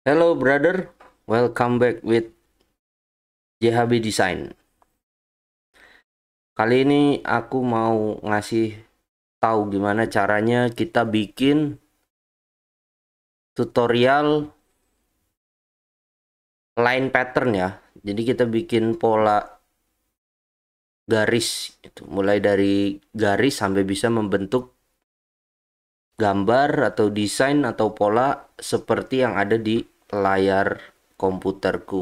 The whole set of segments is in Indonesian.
Hello brother, welcome back with JHB Design. Kali ini aku mau ngasih tahu gimana caranya kita bikin tutorial line pattern ya. Jadi kita bikin pola garis itu mulai dari garis sampai bisa membentuk gambar atau desain atau pola seperti yang ada di layar komputerku.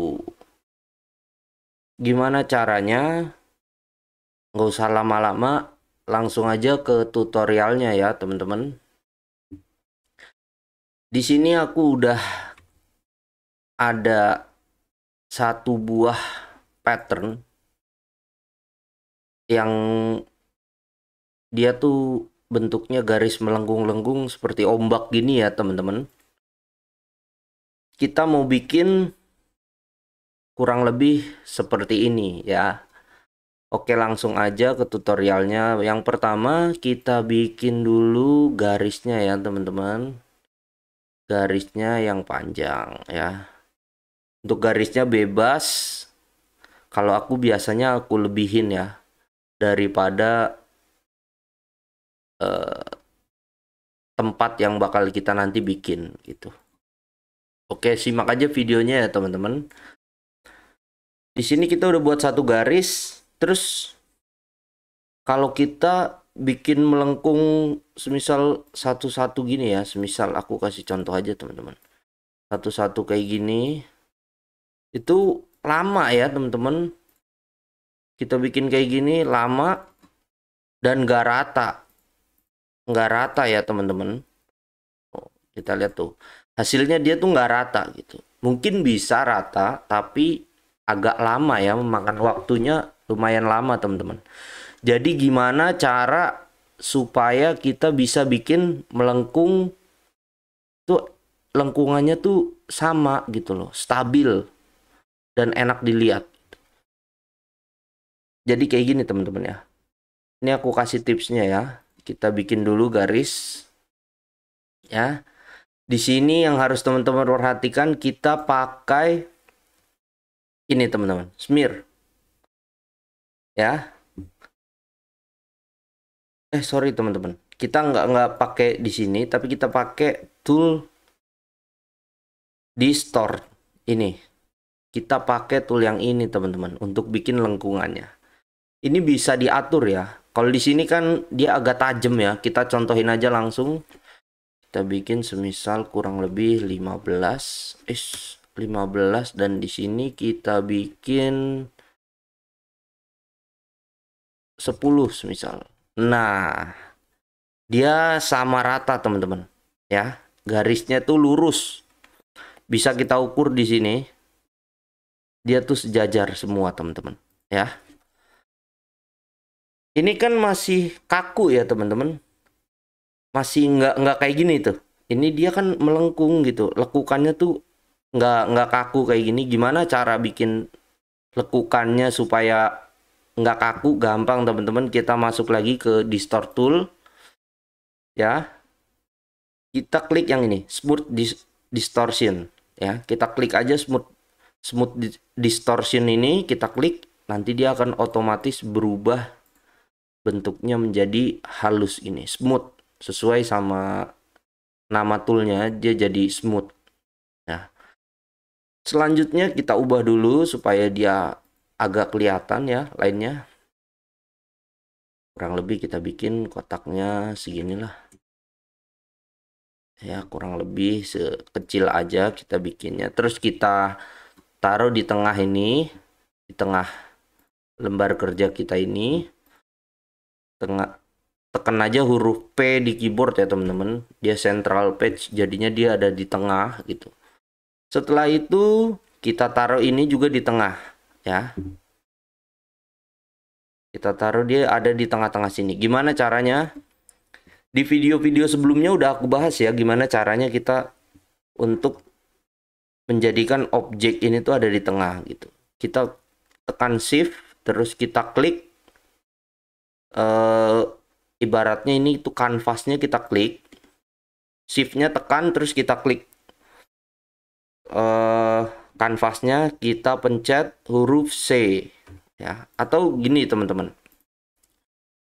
Gimana caranya? Nggak usah lama-lama, langsung aja ke tutorialnya ya teman-teman. Di sini aku udah ada satu buah pattern yang dia tuh bentuknya garis melengkung-lengkung seperti ombak gini ya teman-teman kita mau bikin kurang lebih seperti ini ya Oke langsung aja ke tutorialnya yang pertama kita bikin dulu garisnya ya teman-teman garisnya yang panjang ya untuk garisnya bebas kalau aku biasanya aku lebihin ya daripada Eh, tempat yang bakal kita nanti bikin gitu. Oke, simak aja videonya ya teman-teman. Di sini kita udah buat satu garis, terus kalau kita bikin melengkung semisal satu-satu gini ya, semisal aku kasih contoh aja teman-teman. Satu-satu kayak gini. Itu lama ya teman-teman. Kita bikin kayak gini lama dan gak rata nggak rata ya teman-teman oh, kita lihat tuh hasilnya dia tuh nggak rata gitu mungkin bisa rata tapi agak lama ya memakan waktunya lumayan lama teman-teman jadi gimana cara supaya kita bisa bikin melengkung tuh lengkungannya tuh sama gitu loh stabil dan enak dilihat jadi kayak gini teman-teman ya ini aku kasih tipsnya ya kita bikin dulu garis ya di sini yang harus teman-teman perhatikan kita pakai ini teman-teman smear ya eh sorry teman-teman kita nggak nggak pakai di sini tapi kita pakai tool distort ini kita pakai tool yang ini teman-teman untuk bikin lengkungannya ini bisa diatur ya kalau di sini kan dia agak tajam ya. Kita contohin aja langsung. Kita bikin semisal kurang lebih 15. Is 15 dan di sini kita bikin 10 semisal. Nah, dia sama rata teman-teman. Ya, garisnya tuh lurus. Bisa kita ukur di sini. Dia tuh sejajar semua teman-teman. Ya ini kan masih kaku ya teman-teman masih nggak nggak kayak gini tuh ini dia kan melengkung gitu lekukannya tuh nggak nggak kaku kayak gini gimana cara bikin lekukannya supaya nggak kaku gampang teman-teman kita masuk lagi ke distort tool ya kita klik yang ini smooth dis distortion ya kita klik aja smooth smooth distortion ini kita klik nanti dia akan otomatis berubah bentuknya menjadi halus ini smooth sesuai sama nama toolnya dia jadi smooth nah selanjutnya kita ubah dulu supaya dia agak kelihatan ya lainnya kurang lebih kita bikin kotaknya seginilah ya kurang lebih sekecil aja kita bikinnya terus kita taruh di tengah ini di tengah lembar kerja kita ini tengah tekan aja huruf P di keyboard ya teman-teman dia central page jadinya dia ada di tengah gitu setelah itu kita taruh ini juga di tengah ya kita taruh dia ada di tengah-tengah sini. Gimana caranya? Di video-video sebelumnya udah aku bahas ya gimana caranya kita untuk menjadikan objek ini tuh ada di tengah gitu. Kita tekan shift terus kita klik uh, ibaratnya ini itu kanvasnya kita klik shiftnya tekan terus kita klik uh, kanvasnya kita pencet huruf C ya atau gini teman-teman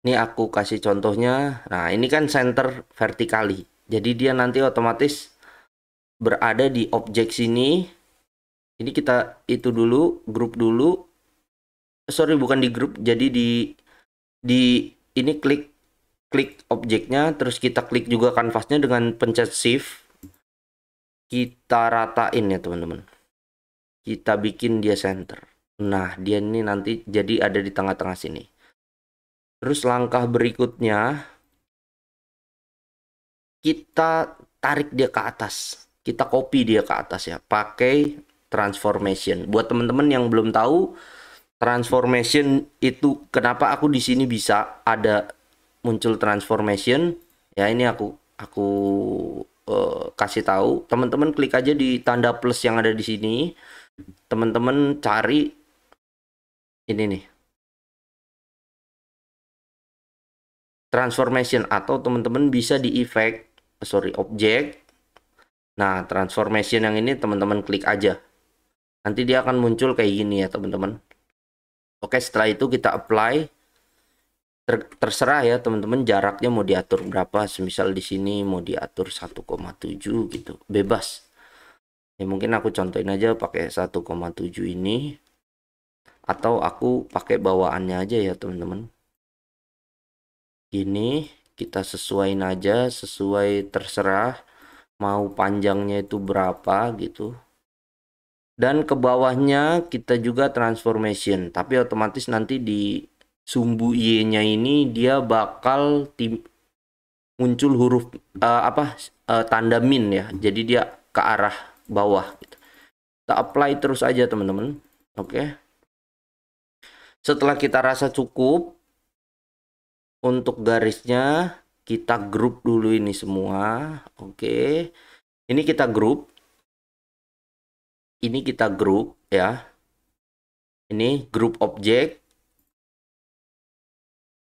ini aku kasih contohnya nah ini kan center vertikali jadi dia nanti otomatis berada di objek sini ini kita itu dulu grup dulu sorry bukan di grup jadi di di ini klik klik objeknya terus kita klik juga kanvasnya dengan pencet shift kita ratain ya teman-teman kita bikin dia center nah dia ini nanti jadi ada di tengah-tengah sini terus langkah berikutnya kita tarik dia ke atas kita copy dia ke atas ya pakai transformation buat teman-teman yang belum tahu transformation itu kenapa aku di sini bisa ada muncul transformation ya ini aku aku uh, kasih tahu teman-teman klik aja di tanda plus yang ada di sini teman-teman cari ini nih transformation atau teman-teman bisa di effect sorry object nah transformation yang ini teman-teman klik aja nanti dia akan muncul kayak gini ya teman-teman Oke, setelah itu kita apply. Ter terserah ya teman-teman jaraknya mau diatur berapa. Semisal di sini mau diatur 1,7 gitu, bebas. Ya mungkin aku contohin aja pakai 1,7 ini atau aku pakai bawaannya aja ya teman-teman. Ini kita sesuaiin aja sesuai terserah mau panjangnya itu berapa gitu dan ke bawahnya kita juga transformation tapi otomatis nanti di sumbu y-nya ini dia bakal tim muncul huruf uh, apa uh, tanda min ya jadi dia ke arah bawah gitu. kita apply terus aja teman-teman oke okay. setelah kita rasa cukup untuk garisnya kita grup dulu ini semua oke okay. ini kita grup ini kita group ya. Ini group objek.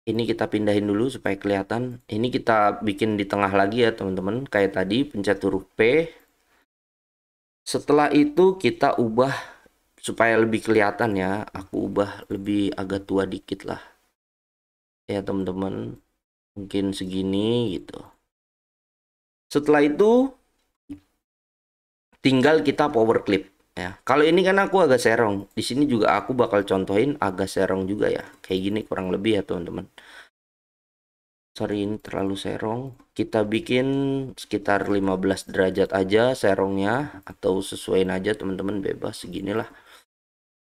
Ini kita pindahin dulu supaya kelihatan. Ini kita bikin di tengah lagi ya teman-teman. Kayak tadi pencet huruf P. Setelah itu kita ubah supaya lebih kelihatan ya. Aku ubah lebih agak tua dikit lah. Ya teman-teman. Mungkin segini gitu. Setelah itu tinggal kita power clip Ya, kalau ini kan aku agak serong. Di sini juga aku bakal contohin agak serong juga ya. Kayak gini kurang lebih ya teman-teman. Sorry ini terlalu serong. Kita bikin sekitar 15 derajat aja serongnya atau sesuaiin aja teman-teman bebas seginilah.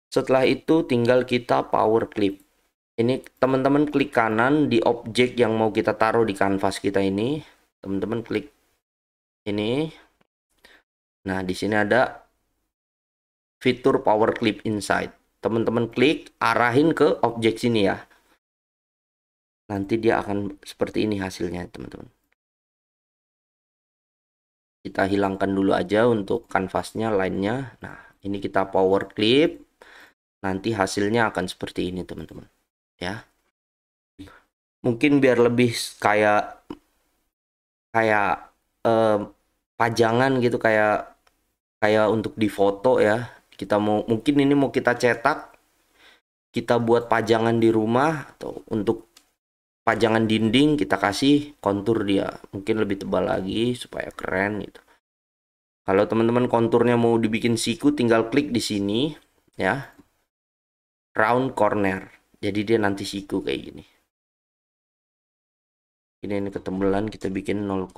Setelah itu tinggal kita power clip. Ini teman-teman klik kanan di objek yang mau kita taruh di kanvas kita ini. Teman-teman klik ini. Nah, di sini ada fitur power clip inside. Teman-teman klik arahin ke objek sini ya. Nanti dia akan seperti ini hasilnya teman-teman. Kita hilangkan dulu aja untuk kanvasnya, lainnya. Nah ini kita power clip. Nanti hasilnya akan seperti ini teman-teman. Ya. Mungkin biar lebih kayak kayak eh, pajangan gitu kayak kayak untuk difoto ya kita mau mungkin ini mau kita cetak kita buat pajangan di rumah atau untuk pajangan dinding kita kasih kontur dia mungkin lebih tebal lagi supaya keren gitu kalau teman-teman konturnya mau dibikin siku tinggal klik di sini ya round corner jadi dia nanti siku kayak gini ini ini ketebalan kita bikin 0,5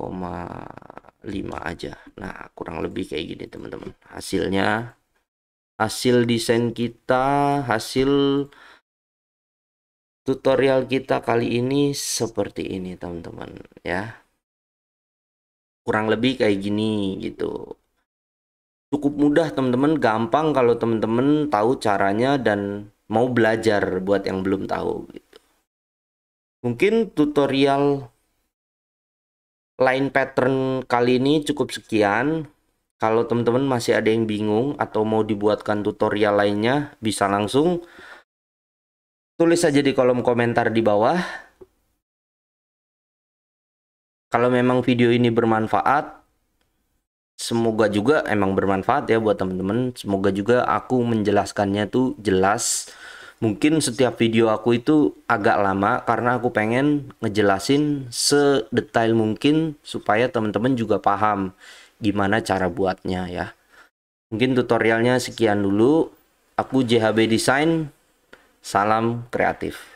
aja nah kurang lebih kayak gini teman-teman hasilnya hasil desain kita, hasil tutorial kita kali ini seperti ini teman-teman ya. Kurang lebih kayak gini gitu. Cukup mudah teman-teman, gampang kalau teman-teman tahu caranya dan mau belajar buat yang belum tahu gitu. Mungkin tutorial line pattern kali ini cukup sekian. Kalau teman-teman masih ada yang bingung atau mau dibuatkan tutorial lainnya, bisa langsung tulis saja di kolom komentar di bawah. Kalau memang video ini bermanfaat, semoga juga emang bermanfaat ya buat teman-teman. Semoga juga aku menjelaskannya tuh jelas. Mungkin setiap video aku itu agak lama karena aku pengen ngejelasin sedetail mungkin supaya teman-teman juga paham gimana cara buatnya ya mungkin tutorialnya sekian dulu aku JHB Design salam kreatif